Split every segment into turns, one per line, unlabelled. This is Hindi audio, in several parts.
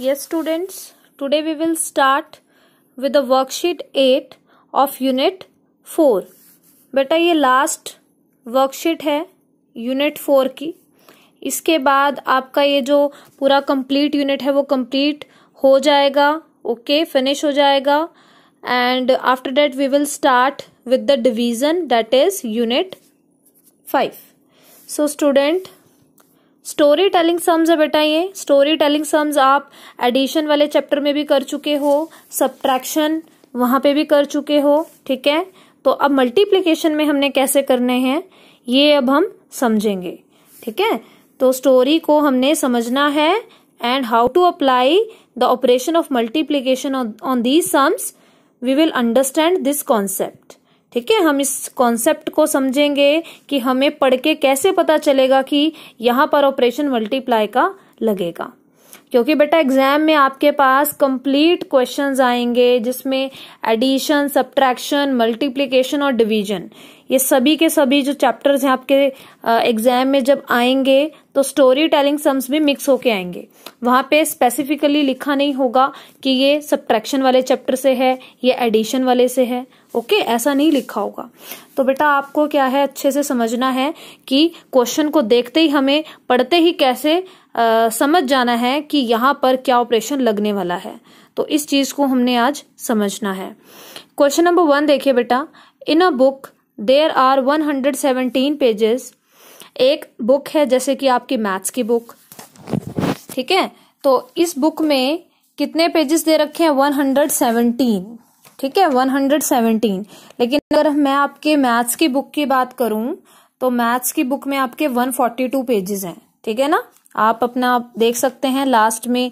yes students today we will start with the worksheet at of unit four बेटा ये लास्ट वर्कशीट है यूनिट फोर की इसके बाद आपका ये जो पूरा कंप्लीट यूनिट है वो कंप्लीट हो जाएगा ओके okay, फिनिश हो जाएगा and after that we will start with the division that is unit five so student story telling sums है बेटा ये स्टोरी टेलिंग सम्स आप एडिशन वाले चैप्टर में भी कर चुके हो सब्ट्रैक्शन वहां पे भी कर चुके हो ठीक है तो अब मल्टीप्लीकेशन में हमने कैसे करने हैं ये अब हम समझेंगे ठीक है तो स्टोरी को हमने समझना है and how to apply the operation of multiplication on these sums we will understand this concept ठीक है हम इस कॉन्सेप्ट को समझेंगे कि हमें पढ़ के कैसे पता चलेगा कि यहाँ पर ऑपरेशन मल्टीप्लाई का लगेगा क्योंकि बेटा एग्जाम में आपके पास कंप्लीट क्वेश्चंस आएंगे जिसमें एडिशन सब्ट्रैक्शन मल्टीप्लिकेशन और डिवीजन ये सभी के सभी जो चैप्टर्स हैं आपके एग्जाम में जब आएंगे तो स्टोरी टेलिंग सम्स भी मिक्स होके आएंगे वहां पे स्पेसिफिकली लिखा नहीं होगा कि ये सब्ट्रैक्शन वाले चैप्टर से है ये एडिशन वाले से है ओके ऐसा नहीं लिखा होगा तो बेटा आपको क्या है अच्छे से समझना है कि क्वेश्चन को देखते ही हमें पढ़ते ही कैसे आ, समझ जाना है कि यहां पर क्या ऑपरेशन लगने वाला है तो इस चीज को हमने आज समझना है क्वेश्चन नंबर वन देखिए बेटा in a book there are one hundred seventeen pages एक बुक है जैसे कि आपकी मैथ्स की बुक ठीक है तो इस बुक में कितने पेजेस दे रखे हैं वन हंड्रेड सेवनटीन ठीक है 117 लेकिन अगर मैं आपके मैथ्स की बुक की बात करूं तो मैथ्स की बुक में आपके 142 पेजेस हैं ठीक है ना आप अपना आप देख सकते हैं लास्ट में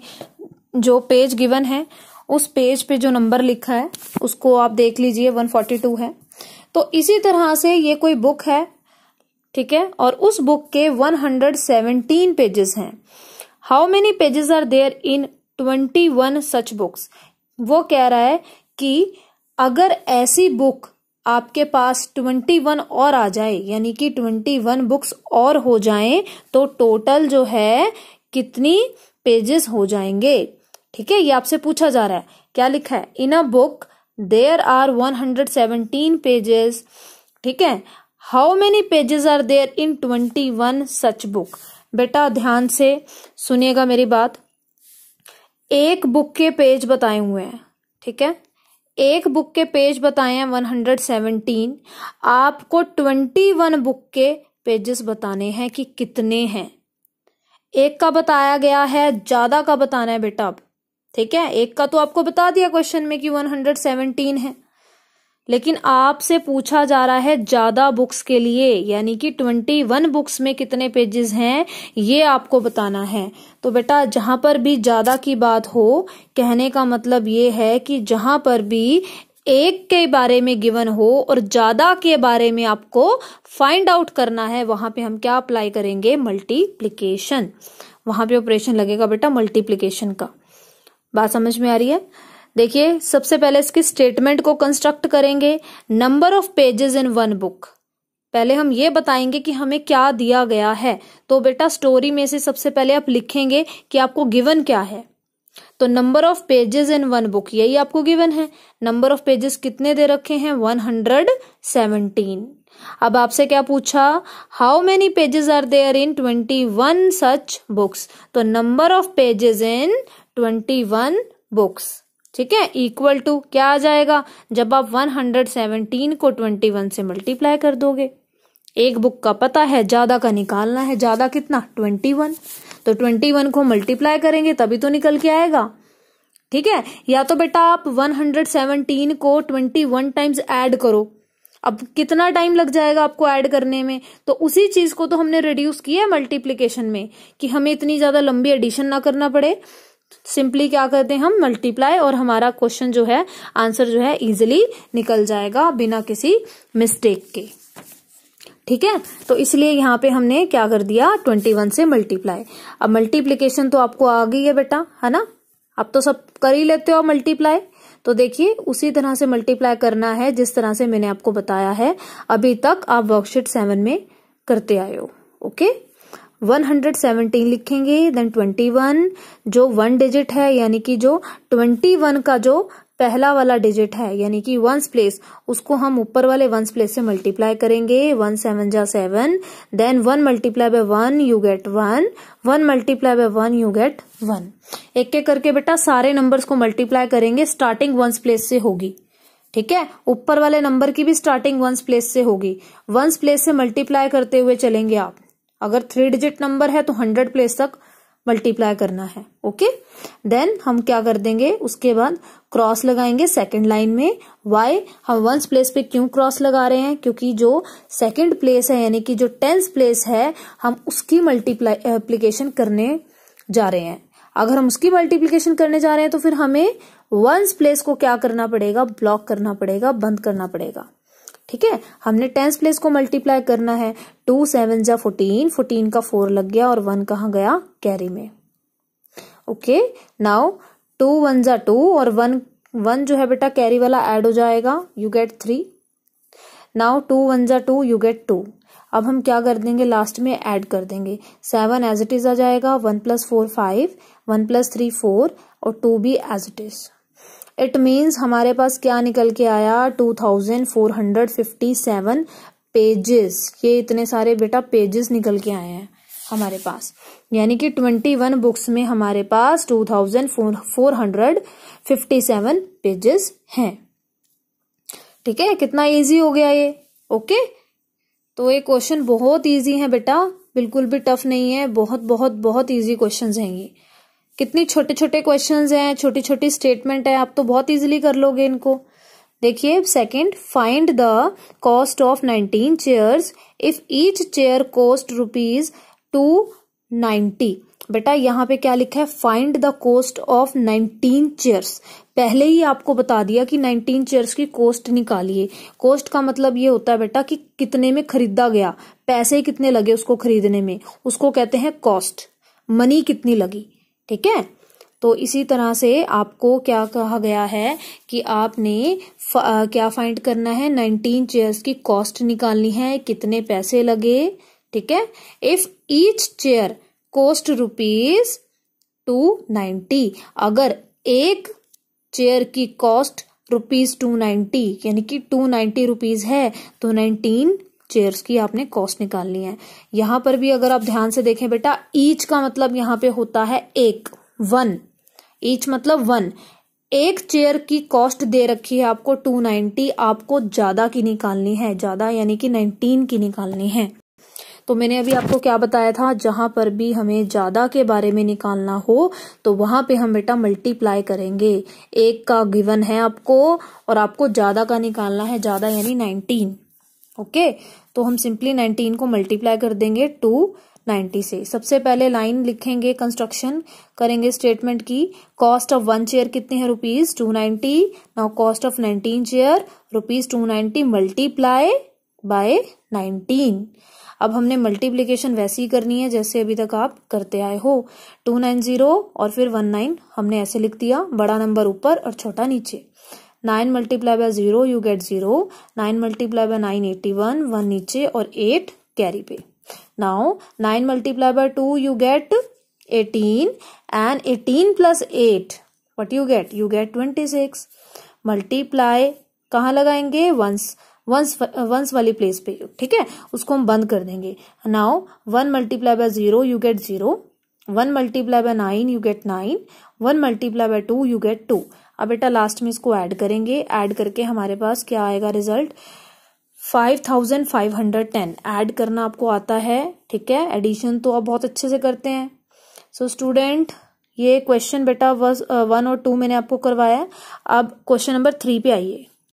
जो पेज गिवन है उस पेज पे जो नंबर लिखा है उसको आप देख लीजिए 142 है तो इसी तरह से ये कोई बुक है ठीक है और उस बुक के 117 पेजेस हैं how many pages are there in 21 such books वो कह रहा है कि अगर ऐसी बुक आपके पास ट्वेंटी वन और आ जाए यानी कि ट्वेंटी वन बुक्स और हो जाएं तो टोटल जो है कितनी पेजेस हो जाएंगे ठीक है ये आपसे पूछा जा रहा है क्या लिखा है in a book there are one hundred seventeen pages ठीक है how many pages are there in twenty one such book बेटा ध्यान से सुनिएगा मेरी बात एक बुक के पेज बताए हुए हैं ठीक है एक बुक के पेज बताए हैं 117 आपको 21 बुक के पेजेस बताने हैं कि कितने हैं एक का बताया गया है ज़्यादा का बताना है बेटा आप ठीक है एक का तो आपको बता दिया क्वेश्चन में कि 117 है लेकिन आपसे पूछा जा रहा है ज्यादा बुक्स के लिए यानी कि ट्वेंटी वन बुक्स में कितने पेजेस हैं ये आपको बताना है तो बेटा जहां पर भी ज्यादा की बात हो कहने का मतलब ये है कि जहां पर भी एक के बारे में गिवन हो और ज्यादा के बारे में आपको फाइंड आउट करना है वहां पे हम क्या अप्लाई करेंगे मल्टीप्लीकेशन वहां पे ऑपरेशन लगेगा बेटा मल्टीप्लीकेशन का बात समझ में आ रही है देखिए सबसे पहले इसके स्टेटमेंट को कंस्ट्रक्ट करेंगे number of pages in one book पहले हम ये बताएंगे कि हमें क्या दिया गया है तो बेटा स्टोरी में से सबसे पहले आप लिखेंगे कि आपको गिवन क्या है तो number of pages in one book यही आपको गिवन है नंबर ऑफ पेजेस कितने दे रखे हैं वन हंड्रेड सेवनटीन अब आपसे क्या पूछा how many pages are there in twenty one such books तो number of pages in twenty one books ठीक है इक्वल टू क्या आ जाएगा जब आप 117 को 21 से मल्टीप्लाई कर दोगे एक बुक का पता है ज्यादा का निकालना है ज्यादा कितना 21 तो 21 को मल्टीप्लाई करेंगे तभी तो निकल के आएगा ठीक है या तो बेटा आप 117 को 21 टाइम्स ऐड करो अब कितना टाइम लग जाएगा आपको ऐड करने में तो उसी चीज को तो हमने रिड्यूस किया है मल्टीप्लीकेशन में कि हमें इतनी ज्यादा लंबी एडिशन ना करना पड़े सिंपली क्या करते हैं हम मल्टीप्लाई और हमारा क्वेश्चन जो है आंसर जो है इजिली निकल जाएगा बिना किसी मिस्टेक के ठीक है तो इसलिए यहाँ पे हमने क्या कर दिया ट्वेंटी वन से मल्टीप्लाई अब मल्टीप्लीकेशन तो आपको आ गई है बेटा है ना आप तो सब कर ही लेते हो मल्टीप्लाई तो देखिए उसी तरह से मल्टीप्लाई करना है जिस तरह से मैंने आपको बताया है अभी तक आप वर्कशीट सेवन में करते आए हो ओके 117 लिखेंगे देन 21 जो वन डिजिट है यानी कि जो 21 का जो पहला वाला डिजिट है यानी कि वंस प्लेस उसको हम ऊपर वाले वंस प्लेस से मल्टीप्लाई करेंगे वन सेवन जा seven then one multiply by one you get one one multiply by one you get one एक एक करके बेटा सारे नंबर्स को मल्टीप्लाई करेंगे स्टार्टिंग वंस प्लेस से होगी ठीक है ऊपर वाले नंबर की भी स्टार्टिंग वंस प्लेस से होगी वंस प्लेस से मल्टीप्लाई करते हुए चलेंगे आप अगर थ्री डिजिट नंबर है तो हंड्रेड प्लेस तक मल्टीप्लाई करना है ओके देन हम क्या कर देंगे उसके बाद क्रॉस लगाएंगे सेकंड लाइन में वाई हम वंस प्लेस पे क्यों क्रॉस लगा रहे हैं क्योंकि जो सेकंड प्लेस है यानी कि जो टेंस प्लेस है हम उसकी मल्टीप्लाई एप्लीकेशन करने जा रहे हैं अगर हम उसकी मल्टीप्लीकेशन करने जा रहे हैं तो फिर हमें वंस प्लेस को क्या करना पड़ेगा ब्लॉक करना पड़ेगा बंद करना पड़ेगा ठीक है हमने टेंस प्लेस को मल्टीप्लाई करना है टू सेवन जा फोर्टीन फोर्टीन का फोर लग गया और वन कहा गया कैरी में ओके नाउ टू वन जा टू और वन वन जो है बेटा कैरी वाला ऐड हो जाएगा you get three now two one जा टू यू गेट टू अब हम क्या कर देंगे लास्ट में ऐड कर देंगे सेवन एज इट इज आ जाएगा one plus four five one plus three four और टू भी as it is it means हमारे पास क्या निकल के आया two thousand four hundred fifty seven pages ये इतने सारे बेटा पेजेस निकल के आए हैं हमारे पास यानी कि ट्वेंटी वन बुक्स में हमारे पास two thousand four hundred fifty seven pages हैं ठीक है कितना इजी हो गया ये ओके तो ये क्वेश्चन बहुत इजी है बेटा बिल्कुल भी टफ नहीं है बहुत बहुत बहुत इजी क्वेश्चन हैं ये कितने छोटे छोटे क्वेश्चंस हैं छोटी छोटी स्टेटमेंट है आप तो बहुत इजीली कर लोगे इनको देखिए second find the cost of nineteen chairs if each chair cost rupees two ninety बेटा यहाँ पे क्या लिखा है find the cost of nineteen chairs पहले ही आपको बता दिया कि नाइनटीन चेयर्स की कॉस्ट निकालिए कॉस्ट का मतलब ये होता है बेटा कि कितने में खरीदा गया पैसे कितने लगे उसको खरीदने में उसको कहते हैं कॉस्ट मनी कितनी लगी ठीक है तो इसी तरह से आपको क्या कहा गया है कि आपने आ, क्या फाइंड करना है नाइनटीन चेयर्स की कॉस्ट निकालनी है कितने पैसे लगे ठीक है if each chair cost rupees two ninety अगर एक चेयर की कॉस्ट रुपीज टू नाइन्टी यानी कि टू नाइन्टी रुपीज है तो नाइनटीन चेयर्स की आपने कॉस्ट निकालनी है यहां पर भी अगर आप ध्यान से देखें बेटा ईच का मतलब यहां पे होता है एक वन ईच मतलब वन एक चेयर की कॉस्ट दे रखी है आपको टू नाइनटी आपको ज्यादा की निकालनी है ज्यादा यानी कि नाइनटीन की निकालनी है तो मैंने अभी आपको क्या बताया था जहां पर भी हमें ज्यादा के बारे में निकालना हो तो वहां पे हम बेटा मल्टीप्लाई करेंगे एक का गिवन है आपको और आपको ज्यादा का निकालना है ज्यादा यानी नाइनटीन ओके तो हम सिंपली 19 को मल्टीप्लाई कर देंगे टू 90 से सबसे पहले लाइन लिखेंगे कंस्ट्रक्शन करेंगे स्टेटमेंट की कॉस्ट ऑफ वन चेयर कितनी है rupees two ninety now cost of nineteen chair rupees two ninety multiply by nineteen अब हमने मल्टीप्लीकेशन वैसी ही करनी है जैसे अभी तक आप करते आए हो टू नाइन जीरो और फिर वन नाइन हमने ऐसे लिख दिया बड़ा नंबर ऊपर और छोटा नीचे nine multiply by zero you get zero nine multiply by nine eighty one one नीचे और एट कैरी पे now nine multiply by two you get eighteen and eighteen plus eight what you get you get twenty six multiply कहाँ लगाएंगे वंस वंस वंस वाली प्लेस पे ठीक है उसको हम बंद कर देंगे now one multiply by zero you get zero one multiply by nine you get nine one multiply by two you get two अब बेटा लास्ट में इसको ऐड करेंगे ऐड करके हमारे पास क्या आएगा result five thousand five hundred ten add करना आपको आता है ठीक है एडिशन तो आप बहुत अच्छे से करते हैं सो so, स्टूडेंट ये क्वेश्चन बेटा वन और टू मैंने आपको करवाया अब क्वेश्चन नंबर थ्री पे आइए